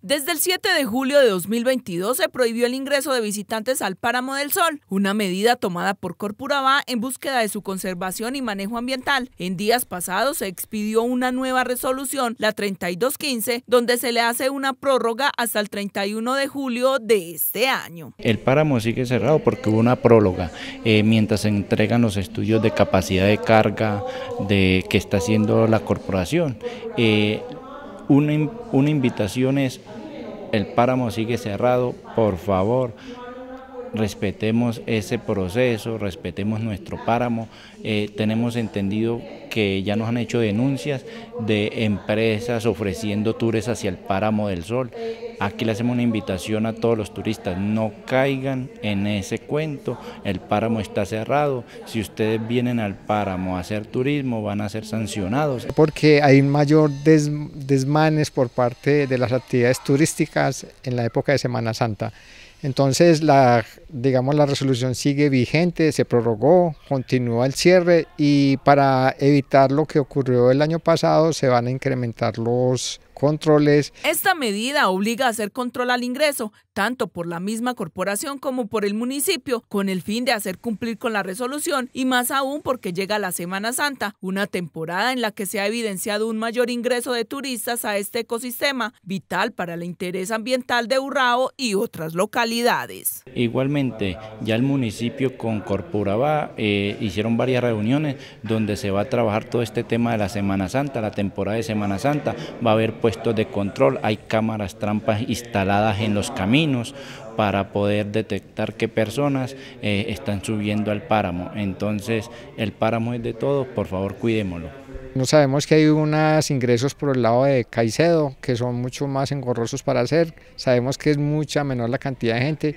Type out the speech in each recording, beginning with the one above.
Desde el 7 de julio de 2022 se prohibió el ingreso de visitantes al Páramo del Sol, una medida tomada por Corpurabá en búsqueda de su conservación y manejo ambiental. En días pasados se expidió una nueva resolución, la 3215, donde se le hace una prórroga hasta el 31 de julio de este año. El páramo sigue cerrado porque hubo una prórroga. Eh, mientras se entregan los estudios de capacidad de carga de, que está haciendo la corporación. Eh, una, invitación es, el páramo sigue cerrado, por favor, respetemos ese proceso, respetemos nuestro páramo. Eh, tenemos entendido que ya nos han hecho denuncias de empresas ofreciendo tours hacia el páramo del sol. Aquí le hacemos una invitación a todos los turistas, no caigan en ese cuento, el páramo está cerrado, si ustedes vienen al páramo a hacer turismo van a ser sancionados. Porque hay un mayor desmanes por parte de las actividades turísticas en la época de Semana Santa. Entonces, la, digamos, la resolución sigue vigente, se prorrogó, continúa el cierre y para evitar lo que ocurrió el año pasado se van a incrementar los, controles. Esta medida obliga a hacer control al ingreso, tanto por la misma corporación como por el municipio, con el fin de hacer cumplir con la resolución y más aún porque llega la Semana Santa, una temporada en la que se ha evidenciado un mayor ingreso de turistas a este ecosistema, vital para el interés ambiental de Urrao y otras localidades. Igualmente, ya el municipio con Corporaba eh, hicieron varias reuniones donde se va a trabajar todo este tema de la Semana Santa, la temporada de Semana Santa, va a haber pues, puestos de control, hay cámaras trampas instaladas en los caminos para poder detectar qué personas eh, están subiendo al páramo. Entonces, el páramo es de todos, por favor cuidémoslo. No sabemos que hay unos ingresos por el lado de Caicedo que son mucho más engorrosos para hacer, sabemos que es mucha menor la cantidad de gente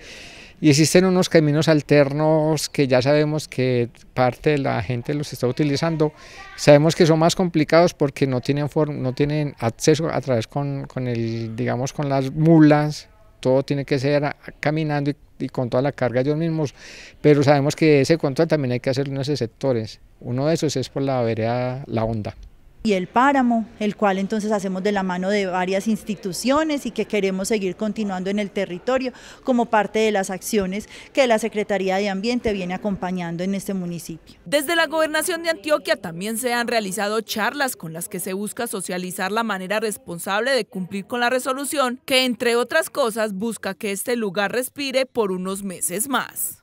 y existen unos caminos alternos que ya sabemos que parte de la gente los está utilizando. Sabemos que son más complicados porque no tienen, no tienen acceso a través con, el, digamos, con las mulas. Todo tiene que ser caminando y, con toda la carga ellos mismos. Pero sabemos que ese control también hay que hacerlo en esos sectores. Uno de esos es por la vereda La Onda y el páramo, el cual entonces hacemos de la mano de varias instituciones y que queremos seguir continuando en el territorio como parte de las acciones que la Secretaría de Ambiente viene acompañando en este municipio. Desde la Gobernación de Antioquia también se han realizado charlas con las que se busca socializar la manera responsable de cumplir con la resolución que entre otras cosas busca que este lugar respire por unos meses más.